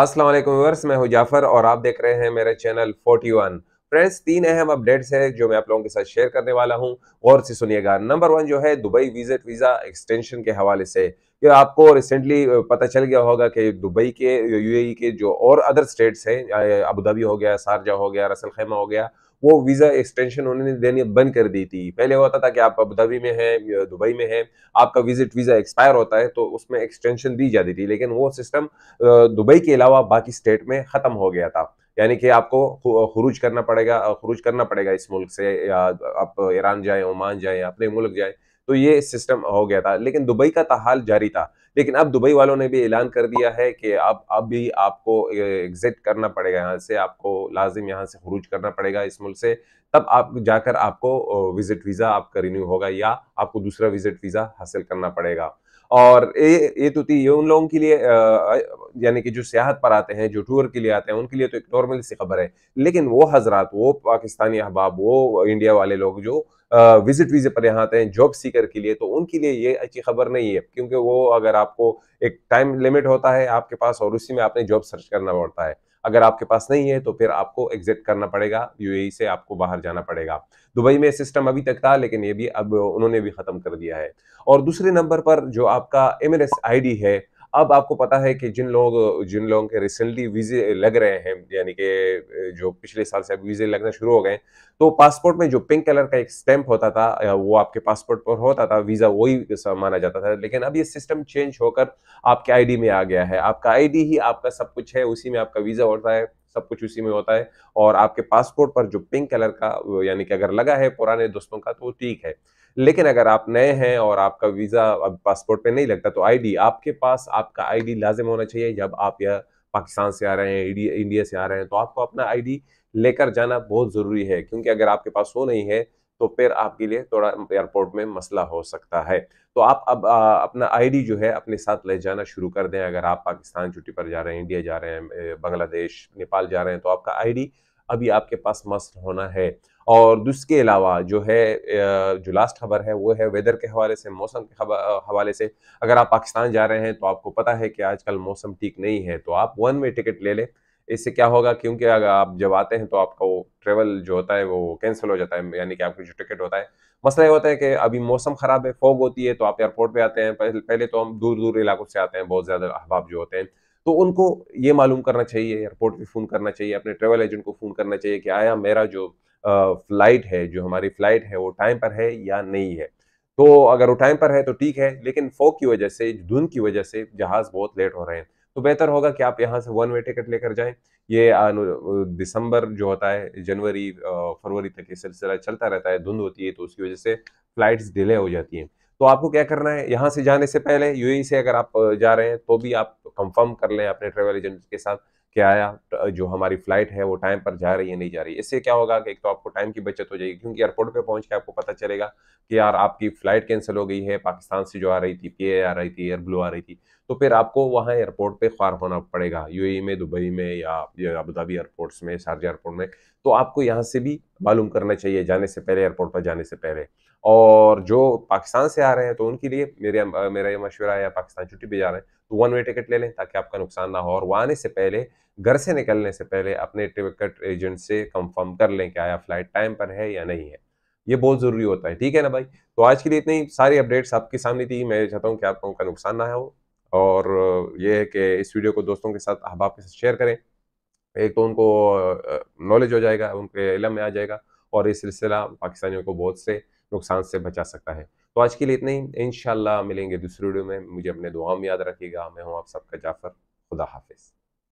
असलम मैं हूँ जाफर और आप देख रहे हैं मेरे चैनल 41 फ्रेंड्स तीन अहम अपडेट्स हैं जो मैं आप लोगों के साथ शेयर करने वाला हूं और से सुनिएगा नंबर वन जो है दुबई विजिट वीज़ा एक्सटेंशन के हवाले से कि आपको रिसेंटली पता चल गया होगा कि दुबई के यूएई के जो और अदर स्टेट्स हैं अबूधाबी हो गया सारजा हो गया रसल खेमा हो गया वो वीज़ा एक्सटेंशन उन्होंने देनी बंद कर दी थी पहले होता था कि आप अबूधाबी में हैं दुबई में हैं आपका विजिट वीज़ा एक्सपायर होता है तो उसमें एक्सटेंशन दी जाती थी लेकिन वो सिस्टम दुबई के अलावा बाकी स्टेट में ख़त्म हो गया था यानी कि आपको खुरूज करना पड़ेगा खुरूज करना पड़ेगा इस मुल्क से या आप ईरान जाए ओमान जाए अपने मुल्क जाए तो ये सिस्टम हो गया था लेकिन दुबई का तहाल जारी था लेकिन अब दुबई वालों ने भी ऐलान कर दिया है कि अब अब भी आपको एग्जिट करना पड़ेगा यहाँ से आपको लाजिम यहाँ से खरूज करना पड़ेगा इस मुल्क से तब आप जाकर आपको विजिट वीज़ा आपका रिन्यू होगा या आपको दूसरा विजिट वीज़ा हासिल करना पड़ेगा और ये ये तो थी ये उन लोगों के लिए यानी कि जो सियाहत पर आते हैं जो टूर के लिए आते हैं उनके लिए तो एक नॉर्मल सी खबर है लेकिन वो हजरात वो पाकिस्तानी अहबाब वो इंडिया वाले लोग जो विजिट वीज़े पर यहाँ आते हैं जॉब सीकर के लिए तो उनके लिए ये अच्छी खबर नहीं है क्योंकि वो अगर आपको एक टाइम लिमिट होता है आपके पास और उसी में आपने जॉब सर्च करना पड़ता है अगर आपके पास नहीं है तो फिर आपको एग्जिट करना पड़ेगा यूएई e से आपको बाहर जाना पड़ेगा दुबई में सिस्टम अभी तक था लेकिन ये भी अब उन्होंने भी ख़त्म कर दिया है और दूसरे नंबर पर जो आपका एम एन है अब आपको पता है कि जिन लोग जिन लोगों के रिसेंटली वीज़े लग रहे हैं यानी कि जो पिछले साल से अब वीज़े लगना शुरू हो गए तो पासपोर्ट में जो पिंक कलर का एक स्टैंप होता था वो आपके पासपोर्ट पर होता था वीज़ा वही माना जाता था लेकिन अब ये सिस्टम चेंज होकर आपके आईडी में आ गया है आपका आईडी ही आपका सब कुछ है उसी में आपका वीज़ा होता है सब कुछ उसी में होता है और आपके पासपोर्ट पर जो पिंक कलर का यानी कि अगर लगा है पुराने दोस्तों का तो ठीक है लेकिन अगर आप नए हैं और आपका वीज़ा अब पासपोर्ट पे नहीं लगता तो आईडी आपके पास आपका आईडी लाजिम होना चाहिए जब आप यह पाकिस्तान से आ रहे हैं इंडिया से आ रहे हैं तो आपको अपना आईडी लेकर जाना बहुत ज़रूरी है क्योंकि अगर आपके पास वो नहीं है तो फिर आपके लिए थोड़ा एयरपोर्ट में मसला हो सकता है तो आप अब आ, अपना आईडी जो है अपने साथ ले जाना शुरू कर दें अगर आप पाकिस्तान छुट्टी पर जा रहे हैं इंडिया जा रहे हैं बांग्लादेश नेपाल जा रहे हैं तो आपका आईडी अभी आपके पास मस्त होना है और उसके अलावा जो है जो लास्ट खबर है वो है वेदर के हवाले से मौसम के हवाले से अगर आप पाकिस्तान जा रहे हैं तो आपको पता है कि आजकल मौसम ठीक नहीं है तो आप वन वे टिकट ले लें इससे क्या होगा क्योंकि अगर आप जब आते हैं तो आपका वो ट्रेवल जो होता है वो कैंसिल हो जाता है यानी कि आपकी जो टिकट होता है मसला ये होता है कि अभी मौसम ख़राब है फोग होती है तो आप एयरपोर्ट पे आते हैं पहले तो हम दूर दूर इलाकों से आते हैं बहुत ज़्यादा अहबाब जो होते हैं तो उनको ये मालूम करना चाहिए एयरपोर्ट पर फ़ोन करना चाहिए अपने ट्रेवल एजेंट को फ़ोन करना चाहिए कि आया मेरा जो फ्लाइट है जो हमारी फ़्लाइट है वो टाइम पर है या नहीं है तो अगर वो टाइम पर है तो ठीक है लेकिन फोक की वजह से धुंध की वजह से जहाज़ बहुत लेट हो रहे हैं तो बेहतर होगा कि आप यहाँ से वन वे टिकट लेकर जाएं ये दिसंबर जो होता है जनवरी फरवरी तक ये सिलसिला चलता रहता है धुंध होती है तो उसकी वजह से फ्लाइट्स डिले हो जाती हैं तो आपको क्या करना है यहाँ से जाने से पहले यूएई से अगर आप जा रहे हैं तो भी आप कंफर्म कर लें अपने ट्रेवल एजेंट के साथ कि आया जो हमारी फ्लाइट है वो टाइम पर जा रही है नहीं जा रही है इससे क्या होगा कि एक तो आपको टाइम की बचत हो जाएगी क्योंकि एयरपोर्ट पे पहुंच के आपको पता चलेगा कि यार आपकी फ्लाइट कैंसिल हो गई है पाकिस्तान से जो आ रही थी पी आ रही थी एयर ब्लू आ रही थी तो फिर आपको वहाँ एयरपोर्ट पे ख्वार होना पड़ेगा यूएई में दुबई में या अबूधाबी एयरपोर्ट्स में शारजा एयरपोर्ट में तो आपको यहाँ से भी मालूम करना चाहिए जाने से पहले एयरपोर्ट पर जाने से पहले और जो पाकिस्तान से आ रहे हैं तो उनके लिए मेरे मेरा ये मशवरा है पाकिस्तान छुट्टी पर जा रहे हैं तो वन वे टिकट ले लें ताकि आपका नुकसान ना हो और वहाँ आने से पहले घर से निकलने से पहले अपने टिकट एजेंट से कंफर्म कर लें कि आया फ्लाइट टाइम पर है या नहीं है ये बहुत ज़रूरी होता है ठीक है ना भाई तो आज के लिए इतनी सारी अपडेट्स आपके सामने थी मैं चाहता हूँ कि आप लोगों का नुकसान ना हो और ये है कि इस वीडियो को दोस्तों के साथ अहबाब के साथ शेयर करें एक तो उनको नॉलेज हो जाएगा उनके इलम में आ जाएगा और ये सिलसिला पाकिस्तानियों को बहुत से नुकसान से बचा सकता है तो आज के लिए इतना ही इन मिलेंगे दूसरी वीडियो में मुझे अपने दुआ में याद रखिएगा मैं हूँ आप सबका जाफर खुदा हाफिज़